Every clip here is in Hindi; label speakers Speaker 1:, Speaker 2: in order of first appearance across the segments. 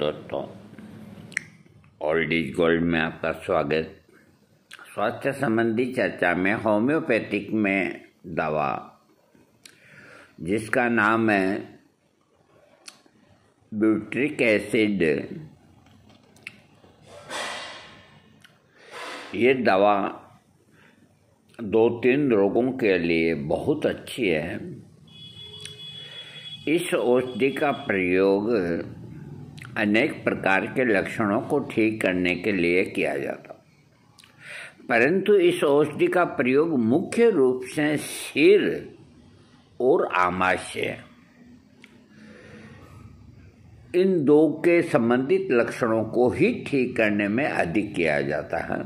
Speaker 1: दोस्तों ओल्ड इज गोल्ड में आपका स्वागत स्वास्थ्य संबंधी चर्चा में होम्योपैथिक में दवा जिसका नाम है ब्यूट्रिक एसिड ये दवा दो तीन रोगों के लिए बहुत अच्छी है इस औषधि का प्रयोग अनेक प्रकार के लक्षणों को ठीक करने के लिए किया जाता परंतु इस औषधि का प्रयोग मुख्य रूप से सिर और आमाशय इन दो के संबंधित लक्षणों को ही ठीक करने में अधिक किया जाता है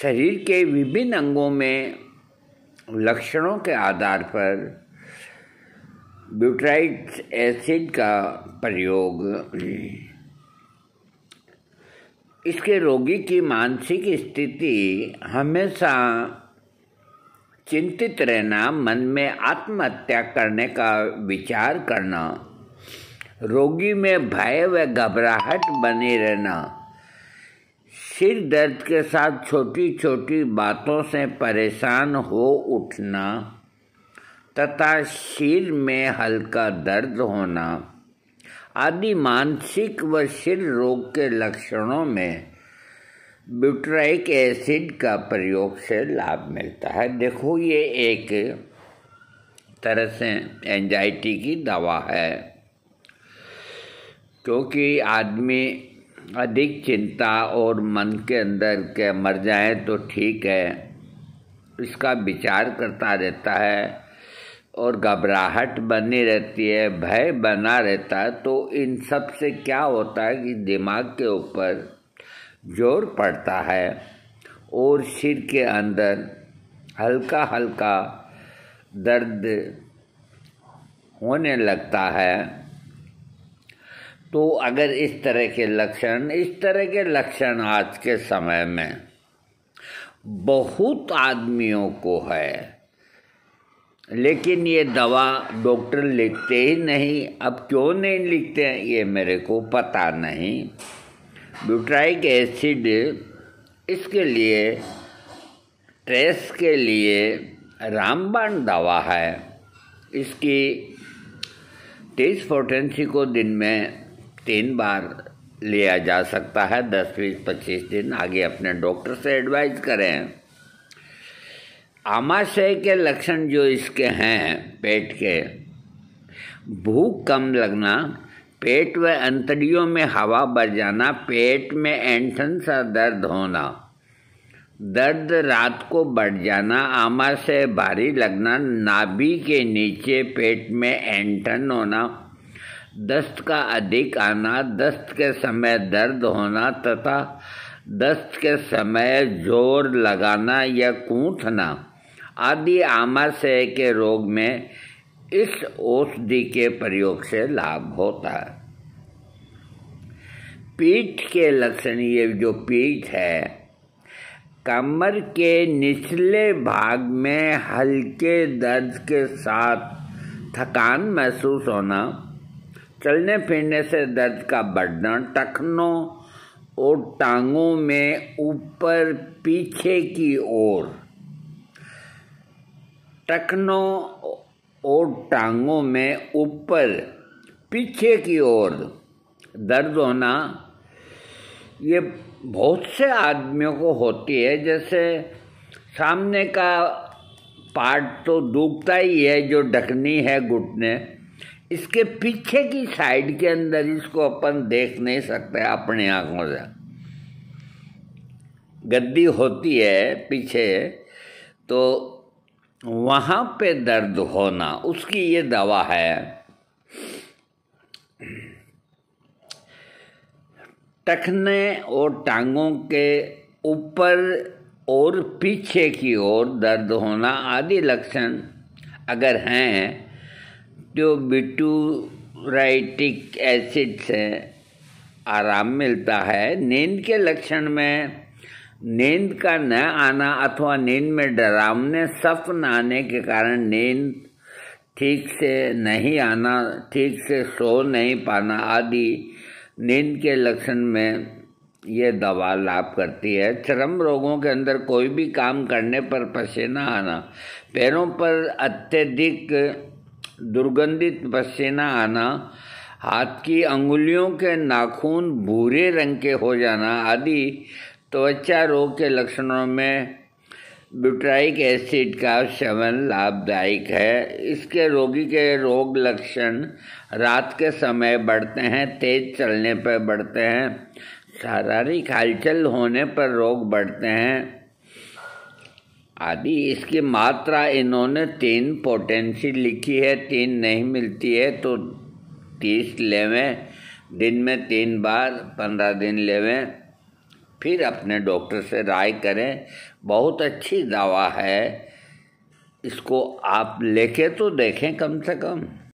Speaker 1: शरीर के विभिन्न अंगों में लक्षणों के आधार पर ब्यूट्राइट एसिड का प्रयोग इसके रोगी की मानसिक स्थिति हमेशा चिंतित रहना मन में आत्महत्या करने का विचार करना रोगी में भय व घबराहट बने रहना सिर दर्द के साथ छोटी छोटी बातों से परेशान हो उठना तथा सिर में हल्का दर्द होना आदि मानसिक व सिर रोग के लक्षणों में ब्यूट्राइक एसिड का प्रयोग से लाभ मिलता है देखो ये एक तरह से एंजाइटी की दवा है क्योंकि आदमी अधिक चिंता और मन के अंदर के मर जाए तो ठीक है इसका विचार करता रहता है और घबराहट बनी रहती है भय बना रहता है तो इन सब से क्या होता है कि दिमाग के ऊपर जोर पड़ता है और सिर के अंदर हल्का हल्का दर्द होने लगता है तो अगर इस तरह के लक्षण इस तरह के लक्षण आज के समय में बहुत आदमियों को है लेकिन ये दवा डॉक्टर लिखते ही नहीं अब क्यों नहीं लिखते हैं ये मेरे को पता नहीं ब्यूट्राइक एसिड इसके लिए ट्रेस के लिए रामबाण दवा है इसकी तेज पोटेंसी को दिन में तीन बार लिया जा सकता है दस बीस पच्चीस दिन आगे अपने डॉक्टर से एडवाइज करें आमाशय के लक्षण जो इसके हैं पेट के भूख कम लगना पेट व अंतड़ियों में हवा भर जाना पेट में एंठन सा दर्द होना दर्द रात को बढ़ जाना आमाशय भारी लगना नाभि के नीचे पेट में एंठन होना दस्त का अधिक आना दस्त के समय दर्द होना तथा दस्त के समय जोर लगाना या कूटना आदि आमाशय के रोग में इस औषधि के प्रयोग से लाभ होता है पीठ के लक्षण ये जो पीठ है कमर के निचले भाग में हल्के दर्द के साथ थकान महसूस होना चलने फिरने से दर्द का बढ़ना टखनों और टांगों में ऊपर पीछे की ओर टखनों और टांगों में ऊपर पीछे की ओर दर्द होना ये बहुत से आदमियों को होती है जैसे सामने का पार्ट तो दुखता ही है जो ढकनी है घुटने इसके पीछे की साइड के अंदर इसको अपन देख नहीं सकते अपनी आँखों से गद्दी होती है पीछे तो वहाँ पे दर्द होना उसकी ये दवा है टखने और टांगों के ऊपर और पीछे की ओर दर्द होना आदि लक्षण अगर हैं तो बिटूराइटिक एसिड से आराम मिलता है नींद के लक्षण में नींद का न आना अथवा नींद में डरावने सपन आने के कारण नींद ठीक से नहीं आना ठीक से सो नहीं पाना आदि नींद के लक्षण में ये दवा लाभ करती है चरम रोगों के अंदर कोई भी काम करने पर पसीना आना पैरों पर अत्यधिक दुर्गंधित पसीना आना हाथ की अंगुलियों के नाखून भूरे रंग के हो जाना आदि त्वचा रोग के लक्षणों में ब्यूट्राइक एसिड का सेवन लाभदायक है इसके रोगी के रोग लक्षण रात के समय बढ़ते हैं तेज चलने पर बढ़ते हैं शारीरिक हलचल होने पर रोग बढ़ते हैं आदि इसकी मात्रा इन्होंने तीन पोटेंसी लिखी है तीन नहीं मिलती है तो तीस लेवें दिन में तीन बार पंद्रह दिन लेवें फिर अपने डॉक्टर से राय करें बहुत अच्छी दवा है इसको आप लेके तो देखें कम से कम